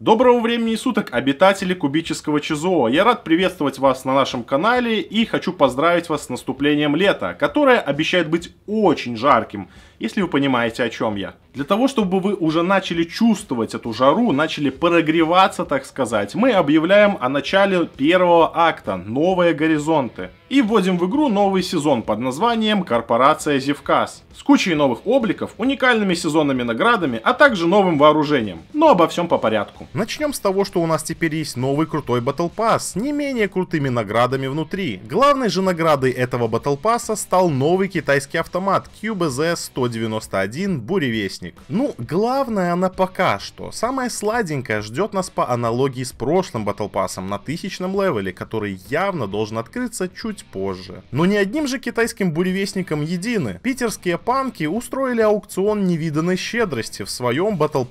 Доброго времени суток, обитатели кубического Чизуо! Я рад приветствовать вас на нашем канале и хочу поздравить вас с наступлением лета, которое обещает быть очень жарким, если вы понимаете о чем я. Для того, чтобы вы уже начали чувствовать эту жару, начали прогреваться, так сказать, мы объявляем о начале первого акта «Новые горизонты» и вводим в игру новый сезон под названием «Корпорация Зевкас» с кучей новых обликов, уникальными сезонными наградами, а также новым вооружением. Но обо всем по порядку. Начнем с того, что у нас теперь есть новый крутой Battle Pass с не менее крутыми наградами внутри. Главной же наградой этого Battle Pass стал новый китайский автомат QBZ-191 Буревестник фокусник. Ну, главное она пока что. Самая сладенькая ждет нас по аналогии с прошлым Battle на тысячном левеле, который явно должен открыться чуть позже. Но не одним же китайским буревестником едины. Питерские панки устроили аукцион невиданной щедрости в своем Battle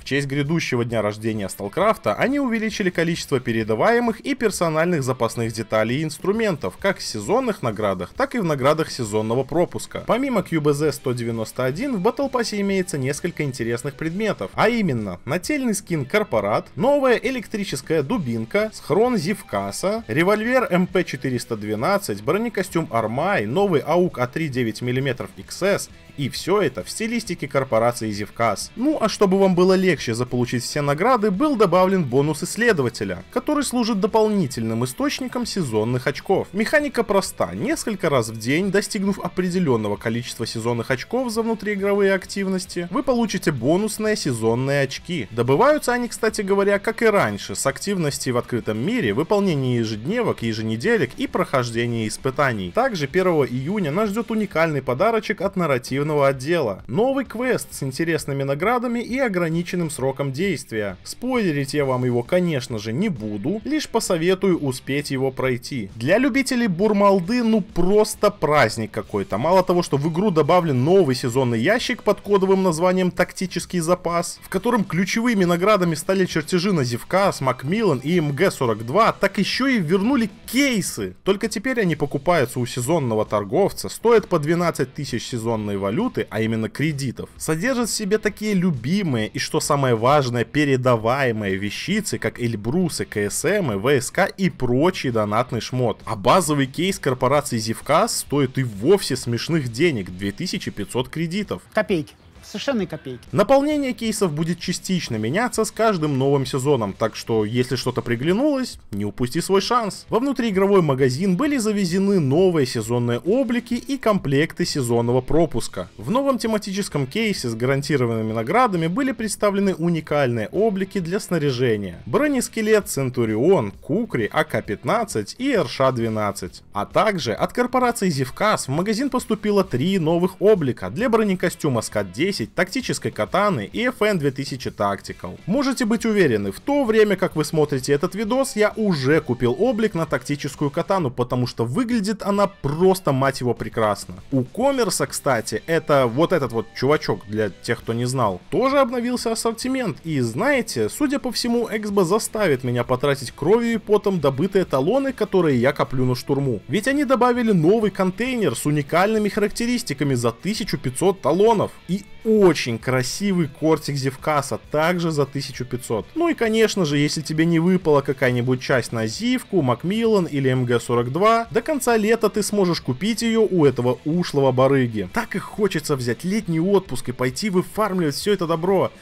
В честь грядущего дня рождения Сталкрафта они увеличили количество передаваемых и персональных запасных деталей и инструментов, как в сезонных наградах, так и в наградах сезонного пропуска. Помимо QBZ 191 в Battle имеется появляется несколько интересных предметов, а именно нательный скин Корпорат, новая электрическая дубинка, схрон Зевкаса, револьвер МП-412, бронекостюм Армай, новый АУК А3 9 мм XS и все это в стилистике корпорации Зевкас. Ну а чтобы вам было легче заполучить все награды, был добавлен бонус исследователя, который служит дополнительным источником сезонных очков. Механика проста, несколько раз в день, достигнув определенного количества сезонных очков за внутриигровые активности, вкладке, вы получите бонусные сезонные очки. Добываются они, кстати говоря, как и раньше, с активности в открытом мире, выполнении ежедневок, еженеделек и прохождения испытаний. Также 1 июня нас ждет уникальный подарочек от нарративного отдела. Новый квест с интересными наградами и ограниченным сроком действия. Спойлерить я вам его, конечно же, не буду, лишь посоветую успеть его пройти. Для любителей Бурмалды, ну просто праздник какой-то. Мало того, что в игру добавлен новый сезонный ящик под кодовым названием, названием «Тактический запас», в котором ключевыми наградами стали чертежи на Зевка, с Макмиллан и МГ-42, так еще и вернули кейсы. Только теперь они покупаются у сезонного торговца, стоят по 12 тысяч сезонной валюты, а именно кредитов. Содержат в себе такие любимые и, что самое важное, передаваемые вещицы, как Эльбрусы, КСМы, ВСК и прочий донатный шмот. А базовый кейс корпорации Zivkas стоит и вовсе смешных денег – 2500 кредитов. Копейки совершенно копейки. Наполнение кейсов будет частично меняться с каждым новым сезоном, так что если что-то приглянулось, не упусти свой шанс. Во внутриигровой магазин были завезены новые сезонные облики и комплекты сезонного пропуска. В новом тематическом кейсе с гарантированными наградами были представлены уникальные облики для снаряжения. Бронескелет Центурион, Кукри, АК-15 и РШ-12. А также от корпорации Зевкас в магазин поступило три новых облика для бронекостюма Скат-10 10 тактической катаны и FN 2000 Tactical. Можете быть уверены, в то время, как вы смотрите этот видос, я уже купил облик на тактическую катану, потому что выглядит она просто, мать его, прекрасно. У Коммерса, кстати, это вот этот вот чувачок, для тех, кто не знал, тоже обновился ассортимент, и знаете, судя по всему, Эксбо заставит меня потратить кровью и потом добытые талоны, которые я коплю на штурму. Ведь они добавили новый контейнер с уникальными характеристиками за 1500 талонов. И очень красивый кортик Зевкаса, также за 1500. Ну и конечно же, если тебе не выпала какая-нибудь часть на Зивку, Макмиллан или МГ-42, до конца лета ты сможешь купить ее у этого ушлого барыги. Так и хочется взять летний отпуск и пойти выфармливать все это добро.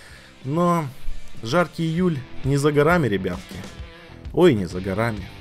Но жаркий июль не за горами, ребятки. Ой, не за горами.